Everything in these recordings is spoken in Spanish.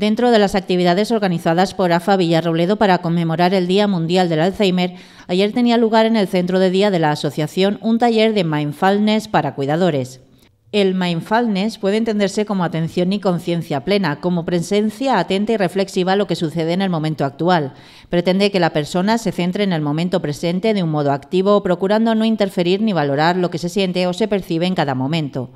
Dentro de las actividades organizadas por AFA Villarrobledo para conmemorar el Día Mundial del Alzheimer, ayer tenía lugar en el centro de día de la asociación un taller de mindfulness para cuidadores. El mindfulness puede entenderse como atención y conciencia plena, como presencia atenta y reflexiva a lo que sucede en el momento actual. Pretende que la persona se centre en el momento presente de un modo activo, procurando no interferir ni valorar lo que se siente o se percibe en cada momento.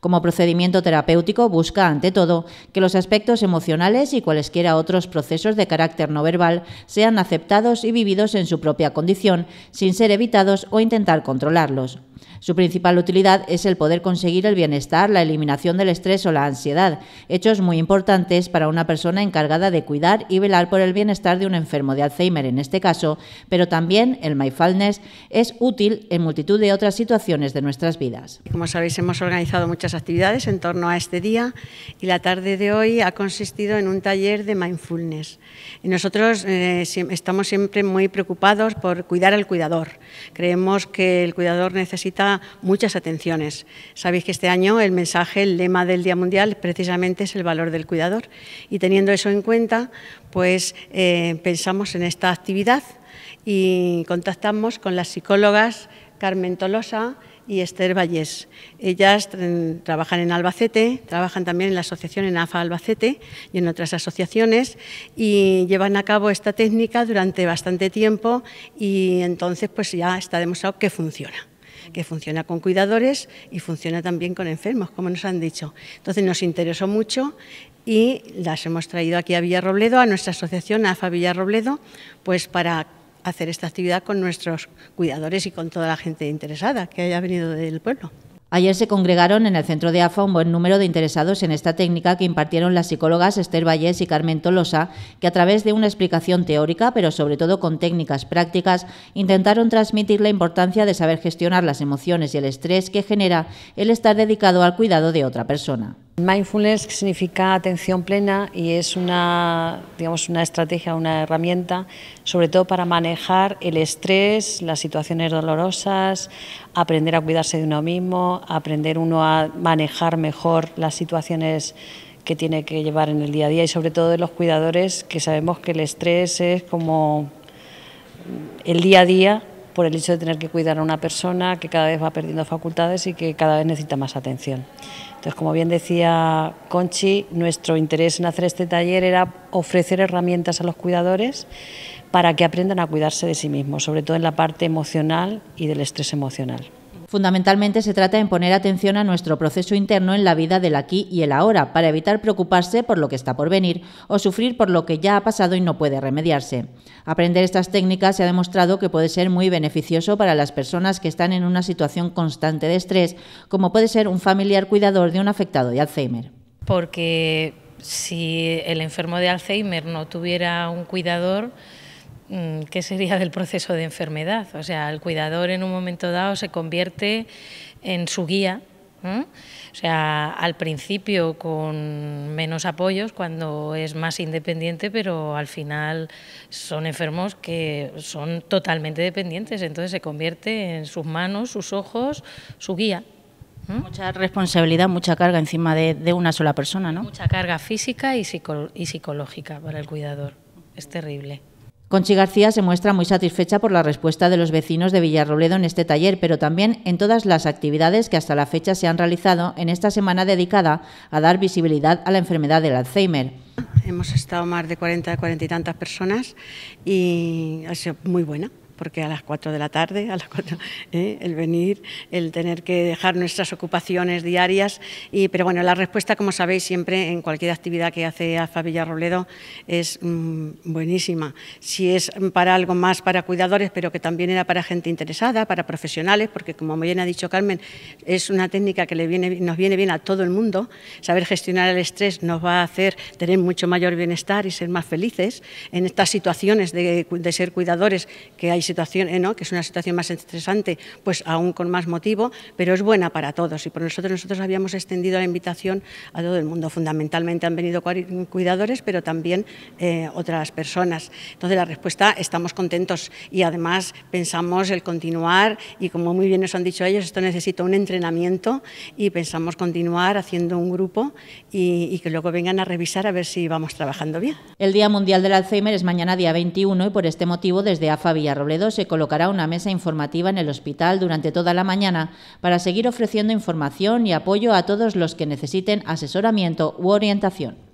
Como procedimiento terapéutico busca, ante todo, que los aspectos emocionales y cualesquiera otros procesos de carácter no verbal sean aceptados y vividos en su propia condición, sin ser evitados o intentar controlarlos. Su principal utilidad es el poder conseguir el bienestar, la eliminación del estrés o la ansiedad, hechos muy importantes para una persona encargada de cuidar y velar por el bienestar de un enfermo de Alzheimer en este caso, pero también el mindfulness es útil en multitud de otras situaciones de nuestras vidas. Como sabéis, hemos organizado muchas actividades en torno a este día y la tarde de hoy ha consistido en un taller de mindfulness. Y nosotros eh, estamos siempre muy preocupados por cuidar al cuidador. Creemos que el cuidador necesita necesita muchas atenciones. Sabéis que este año el mensaje, el lema del Día Mundial precisamente es el valor del cuidador y teniendo eso en cuenta, pues eh, pensamos en esta actividad y contactamos con las psicólogas Carmen Tolosa y Esther Vallés. Ellas trabajan en Albacete, trabajan también en la asociación en AFA Albacete y en otras asociaciones y llevan a cabo esta técnica durante bastante tiempo y entonces pues ya está demostrado que funciona que funciona con cuidadores y funciona también con enfermos, como nos han dicho. Entonces nos interesó mucho y las hemos traído aquí a Villarrobledo, a nuestra asociación AFA Villarrobledo, pues para hacer esta actividad con nuestros cuidadores y con toda la gente interesada que haya venido del pueblo. Ayer se congregaron en el centro de AFA un buen número de interesados en esta técnica que impartieron las psicólogas Esther Vallés y Carmen Tolosa, que a través de una explicación teórica, pero sobre todo con técnicas prácticas, intentaron transmitir la importancia de saber gestionar las emociones y el estrés que genera el estar dedicado al cuidado de otra persona. Mindfulness significa atención plena y es una, digamos, una estrategia, una herramienta, sobre todo para manejar el estrés, las situaciones dolorosas, aprender a cuidarse de uno mismo, aprender uno a manejar mejor las situaciones que tiene que llevar en el día a día y sobre todo de los cuidadores, que sabemos que el estrés es como el día a día por el hecho de tener que cuidar a una persona que cada vez va perdiendo facultades y que cada vez necesita más atención. Entonces, como bien decía Conchi, nuestro interés en hacer este taller era ofrecer herramientas a los cuidadores para que aprendan a cuidarse de sí mismos, sobre todo en la parte emocional y del estrés emocional. Fundamentalmente se trata en poner atención a nuestro proceso interno en la vida del aquí y el ahora, para evitar preocuparse por lo que está por venir o sufrir por lo que ya ha pasado y no puede remediarse. Aprender estas técnicas se ha demostrado que puede ser muy beneficioso para las personas que están en una situación constante de estrés, como puede ser un familiar cuidador de un afectado de Alzheimer. Porque si el enfermo de Alzheimer no tuviera un cuidador, Mm, ¿qué sería del proceso de enfermedad? O sea, el cuidador en un momento dado se convierte en su guía. O sea, al principio con menos apoyos, cuando es más independiente, pero al final son enfermos que son totalmente dependientes, entonces se convierte en sus manos, sus ojos, su guía. Mucha responsabilidad, mucha carga encima de, una sola persona, ¿no? Mucha carga física y psicológica para el cuidador. Es terrible. Conchi García se muestra muy satisfecha por la respuesta de los vecinos de Villarrobledo en este taller, pero también en todas las actividades que hasta la fecha se han realizado en esta semana dedicada a dar visibilidad a la enfermedad del Alzheimer. Hemos estado más de 40, 40 y tantas personas y ha sido muy buena porque a las 4 de la tarde, a las ¿eh? el venir, el tener que dejar nuestras ocupaciones diarias. Y, pero bueno, la respuesta, como sabéis, siempre en cualquier actividad que hace AFA Roledo es mm, buenísima. Si es para algo más para cuidadores, pero que también era para gente interesada, para profesionales, porque como bien ha dicho Carmen, es una técnica que le viene, nos viene bien a todo el mundo. Saber gestionar el estrés nos va a hacer tener mucho mayor bienestar y ser más felices en estas situaciones de, de ser cuidadores que hay situación, eh, que es una situación más estresante, pues aún con más motivo, pero es buena para todos. Y por nosotros, nosotros habíamos extendido la invitación a todo el mundo. Fundamentalmente han venido cuidadores, pero también eh, otras personas. Entonces, la respuesta, estamos contentos y además pensamos el continuar y como muy bien nos han dicho ellos, esto necesita un entrenamiento y pensamos continuar haciendo un grupo y, que luego vengan a revisar a ver si vamos trabajando bien. El Día Mundial del Alzheimer es mañana día 21 y por este motivo desde AFA Villarrobledo se colocará una mesa informativa en el hospital durante toda la mañana para seguir ofreciendo información y apoyo a todos los que necesiten asesoramiento u orientación.